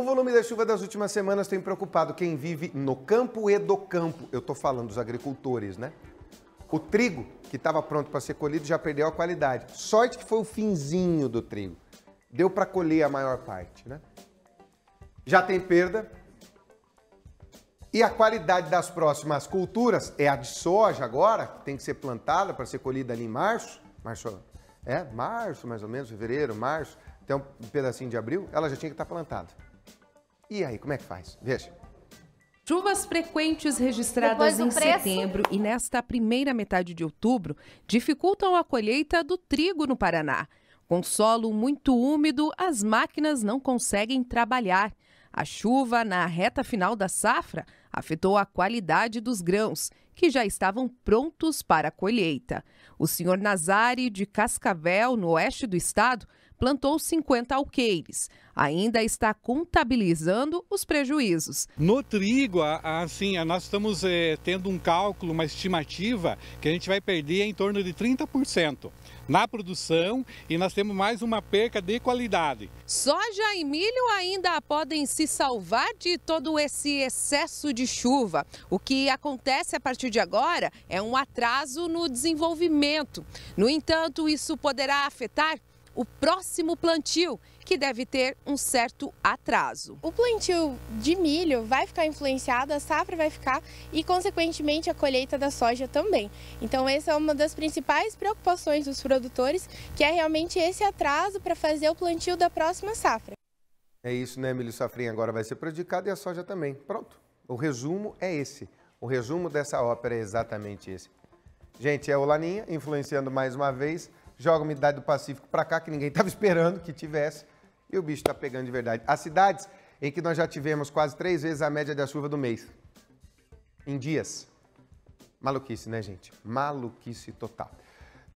O volume da chuva das últimas semanas tem preocupado quem vive no campo e do campo. Eu estou falando dos agricultores, né? O trigo, que estava pronto para ser colhido, já perdeu a qualidade. Sorte que foi o finzinho do trigo. Deu para colher a maior parte, né? Já tem perda. E a qualidade das próximas culturas é a de soja agora, que tem que ser plantada para ser colhida ali em março. Março, é, março mais ou menos, fevereiro, março, até um pedacinho de abril, ela já tinha que estar tá plantada. E aí, como é que faz? Veja. Chuvas frequentes registradas em preço. setembro e nesta primeira metade de outubro dificultam a colheita do trigo no Paraná. Com solo muito úmido, as máquinas não conseguem trabalhar. A chuva na reta final da safra afetou a qualidade dos grãos, que já estavam prontos para a colheita. O senhor Nazari de Cascavel, no oeste do estado, plantou 50 alqueires. Ainda está contabilizando os prejuízos. No trigo, assim, nós estamos é, tendo um cálculo, uma estimativa que a gente vai perder em torno de 30% na produção e nós temos mais uma perca de qualidade. Soja e milho ainda podem se salvar de todo esse excesso de de chuva. O que acontece a partir de agora é um atraso no desenvolvimento. No entanto, isso poderá afetar o próximo plantio, que deve ter um certo atraso. O plantio de milho vai ficar influenciado, a safra vai ficar e, consequentemente, a colheita da soja também. Então, essa é uma das principais preocupações dos produtores, que é realmente esse atraso para fazer o plantio da próxima safra. É isso, né, milho safrinha agora vai ser prejudicado e a soja também. Pronto. O resumo é esse. O resumo dessa ópera é exatamente esse. Gente, é o Laninha influenciando mais uma vez. Joga a idade do Pacífico para cá, que ninguém estava esperando que tivesse. E o bicho está pegando de verdade. As cidades em que nós já tivemos quase três vezes a média da chuva do mês. Em dias. Maluquice, né, gente? Maluquice total.